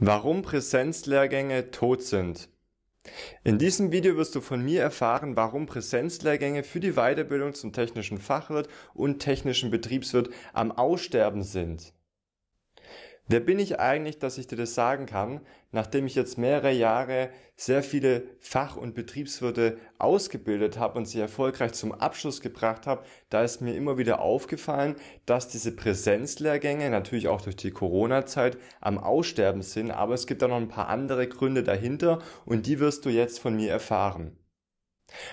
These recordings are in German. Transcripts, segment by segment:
Warum Präsenzlehrgänge tot sind. In diesem Video wirst du von mir erfahren, warum Präsenzlehrgänge für die Weiterbildung zum technischen Fachwirt und technischen Betriebswirt am Aussterben sind. Wer bin ich eigentlich, dass ich dir das sagen kann, nachdem ich jetzt mehrere Jahre sehr viele Fach- und Betriebswirte ausgebildet habe und sie erfolgreich zum Abschluss gebracht habe, da ist mir immer wieder aufgefallen, dass diese Präsenzlehrgänge natürlich auch durch die Corona-Zeit am Aussterben sind, aber es gibt da noch ein paar andere Gründe dahinter und die wirst du jetzt von mir erfahren.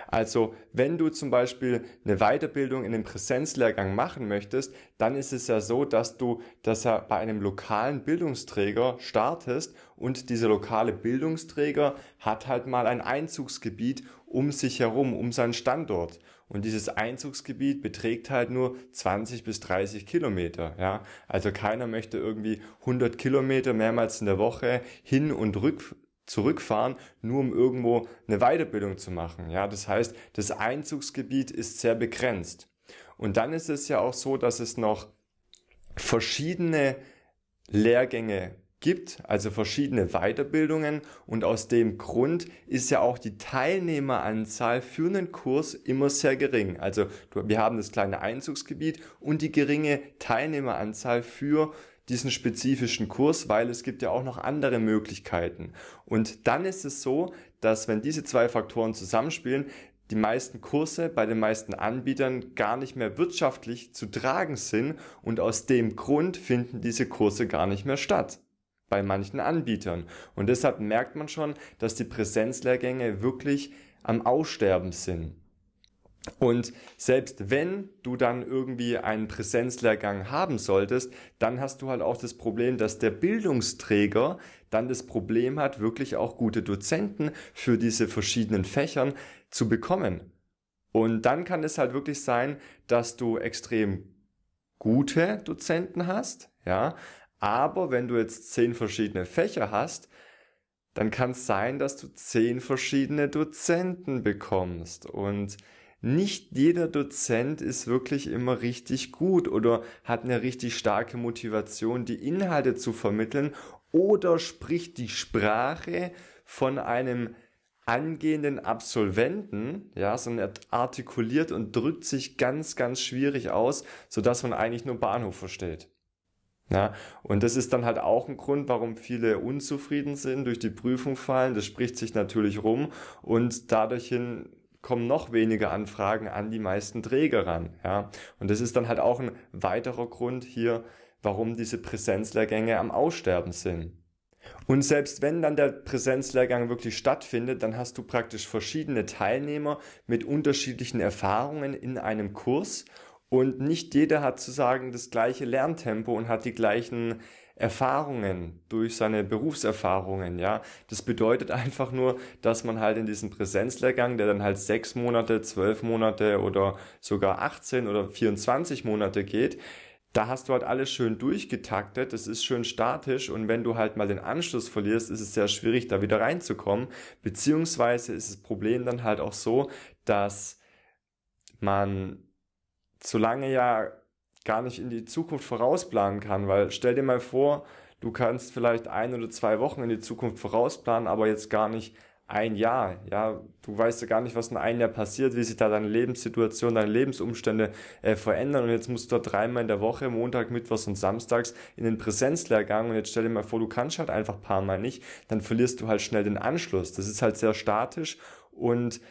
Also, wenn du zum Beispiel eine Weiterbildung in den Präsenzlehrgang machen möchtest, dann ist es ja so, dass du das ja bei einem lokalen Bildungsträger startest und dieser lokale Bildungsträger hat halt mal ein Einzugsgebiet um sich herum, um seinen Standort. Und dieses Einzugsgebiet beträgt halt nur 20 bis 30 Kilometer, ja. Also keiner möchte irgendwie 100 Kilometer mehrmals in der Woche hin und rück zurückfahren, nur um irgendwo eine Weiterbildung zu machen. Ja, das heißt, das Einzugsgebiet ist sehr begrenzt. Und dann ist es ja auch so, dass es noch verschiedene Lehrgänge gibt, also verschiedene Weiterbildungen und aus dem Grund ist ja auch die Teilnehmeranzahl für einen Kurs immer sehr gering. Also wir haben das kleine Einzugsgebiet und die geringe Teilnehmeranzahl für diesen spezifischen Kurs, weil es gibt ja auch noch andere Möglichkeiten. Und dann ist es so, dass wenn diese zwei Faktoren zusammenspielen, die meisten Kurse bei den meisten Anbietern gar nicht mehr wirtschaftlich zu tragen sind und aus dem Grund finden diese Kurse gar nicht mehr statt bei manchen Anbietern. Und deshalb merkt man schon, dass die Präsenzlehrgänge wirklich am Aussterben sind. Und selbst wenn du dann irgendwie einen Präsenzlehrgang haben solltest, dann hast du halt auch das Problem, dass der Bildungsträger dann das Problem hat, wirklich auch gute Dozenten für diese verschiedenen Fächern zu bekommen. Und dann kann es halt wirklich sein, dass du extrem gute Dozenten hast, ja. Aber wenn du jetzt zehn verschiedene Fächer hast, dann kann es sein, dass du zehn verschiedene Dozenten bekommst und nicht jeder Dozent ist wirklich immer richtig gut oder hat eine richtig starke Motivation, die Inhalte zu vermitteln oder spricht die Sprache von einem angehenden Absolventen, ja, sondern er artikuliert und drückt sich ganz, ganz schwierig aus, sodass man eigentlich nur Bahnhof versteht. Ja, und das ist dann halt auch ein Grund, warum viele unzufrieden sind, durch die Prüfung fallen, das spricht sich natürlich rum und dadurch hin kommen noch weniger Anfragen an die meisten Träger ran. Ja? Und das ist dann halt auch ein weiterer Grund hier, warum diese Präsenzlehrgänge am Aussterben sind. Und selbst wenn dann der Präsenzlehrgang wirklich stattfindet, dann hast du praktisch verschiedene Teilnehmer mit unterschiedlichen Erfahrungen in einem Kurs und nicht jeder hat sozusagen das gleiche Lerntempo und hat die gleichen Erfahrungen, durch seine Berufserfahrungen, ja. Das bedeutet einfach nur, dass man halt in diesem Präsenzlehrgang, der dann halt sechs Monate, zwölf Monate oder sogar 18 oder 24 Monate geht, da hast du halt alles schön durchgetaktet, es ist schön statisch und wenn du halt mal den Anschluss verlierst, ist es sehr schwierig, da wieder reinzukommen. Beziehungsweise ist das Problem dann halt auch so, dass man, solange ja gar nicht in die Zukunft vorausplanen kann, weil stell dir mal vor, du kannst vielleicht ein oder zwei Wochen in die Zukunft vorausplanen, aber jetzt gar nicht ein Jahr. Ja, du weißt ja gar nicht, was in einem Jahr passiert, wie sich da deine Lebenssituation, deine Lebensumstände äh, verändern. Und jetzt musst du da dreimal in der Woche, Montag, Mittwochs und Samstags in den Präsenzlehrgang. Und jetzt stell dir mal vor, du kannst halt einfach paar Mal nicht. Dann verlierst du halt schnell den Anschluss. Das ist halt sehr statisch und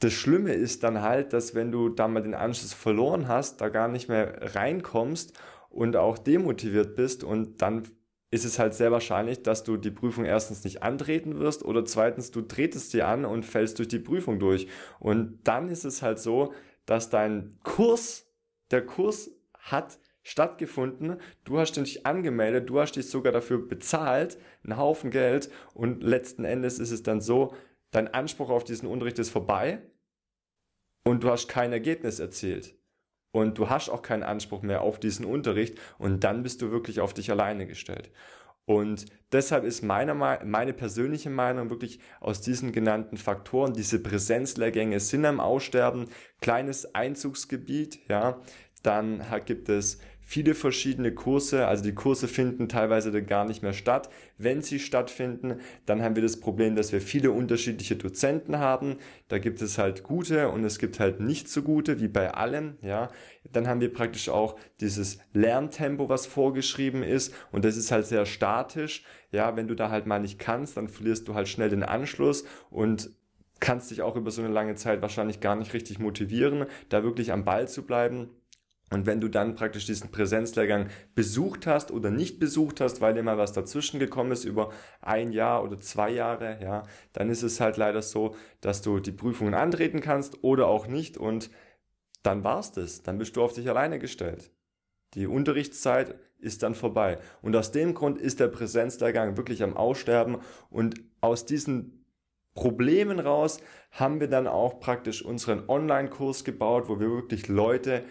das Schlimme ist dann halt, dass wenn du da mal den Anschluss verloren hast, da gar nicht mehr reinkommst und auch demotiviert bist und dann ist es halt sehr wahrscheinlich, dass du die Prüfung erstens nicht antreten wirst oder zweitens du tretest sie an und fällst durch die Prüfung durch. Und dann ist es halt so, dass dein Kurs, der Kurs hat stattgefunden, du hast dich angemeldet, du hast dich sogar dafür bezahlt, einen Haufen Geld und letzten Endes ist es dann so, dein Anspruch auf diesen Unterricht ist vorbei und du hast kein Ergebnis erzielt. Und du hast auch keinen Anspruch mehr auf diesen Unterricht und dann bist du wirklich auf dich alleine gestellt. Und deshalb ist meine, meine persönliche Meinung wirklich aus diesen genannten Faktoren, diese Präsenzlehrgänge sind am Aussterben, kleines Einzugsgebiet, ja, dann gibt es viele verschiedene Kurse. Also die Kurse finden teilweise dann gar nicht mehr statt. Wenn sie stattfinden, dann haben wir das Problem, dass wir viele unterschiedliche Dozenten haben. Da gibt es halt gute und es gibt halt nicht so gute, wie bei allem, ja. Dann haben wir praktisch auch dieses Lerntempo, was vorgeschrieben ist. Und das ist halt sehr statisch. Ja, wenn du da halt mal nicht kannst, dann verlierst du halt schnell den Anschluss und kannst dich auch über so eine lange Zeit wahrscheinlich gar nicht richtig motivieren, da wirklich am Ball zu bleiben. Und wenn du dann praktisch diesen Präsenzlehrgang besucht hast oder nicht besucht hast, weil dir mal was dazwischen gekommen ist über ein Jahr oder zwei Jahre, ja, dann ist es halt leider so, dass du die Prüfungen antreten kannst oder auch nicht und dann war's das. Dann bist du auf dich alleine gestellt. Die Unterrichtszeit ist dann vorbei. Und aus dem Grund ist der Präsenzlehrgang wirklich am Aussterben und aus diesen Problemen raus haben wir dann auch praktisch unseren Online-Kurs gebaut, wo wir wirklich Leute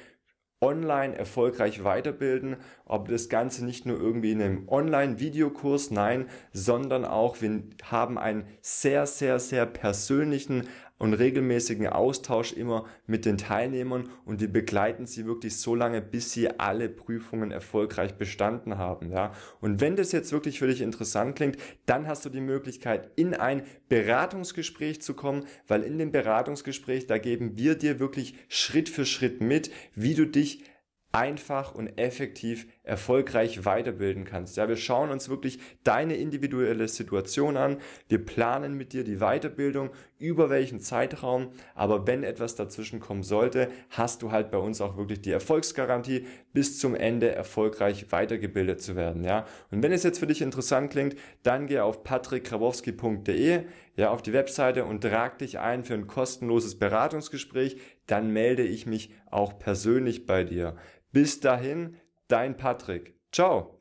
online erfolgreich weiterbilden, ob das Ganze nicht nur irgendwie in einem Online-Videokurs, nein, sondern auch wir haben einen sehr, sehr, sehr persönlichen und regelmäßigen Austausch immer mit den Teilnehmern und wir begleiten sie wirklich so lange, bis sie alle Prüfungen erfolgreich bestanden haben. Ja? Und wenn das jetzt wirklich für dich interessant klingt, dann hast du die Möglichkeit, in ein Beratungsgespräch zu kommen, weil in dem Beratungsgespräch, da geben wir dir wirklich Schritt für Schritt mit, wie du dich einfach und effektiv erfolgreich weiterbilden kannst. Ja, wir schauen uns wirklich deine individuelle Situation an. Wir planen mit dir die Weiterbildung, über welchen Zeitraum. Aber wenn etwas dazwischen kommen sollte, hast du halt bei uns auch wirklich die Erfolgsgarantie, bis zum Ende erfolgreich weitergebildet zu werden. Ja, und wenn es jetzt für dich interessant klingt, dann geh auf patrickkrabowski.de, ja, auf die Webseite und trag dich ein für ein kostenloses Beratungsgespräch. Dann melde ich mich auch persönlich bei dir. Bis dahin Dein Patrick. Ciao.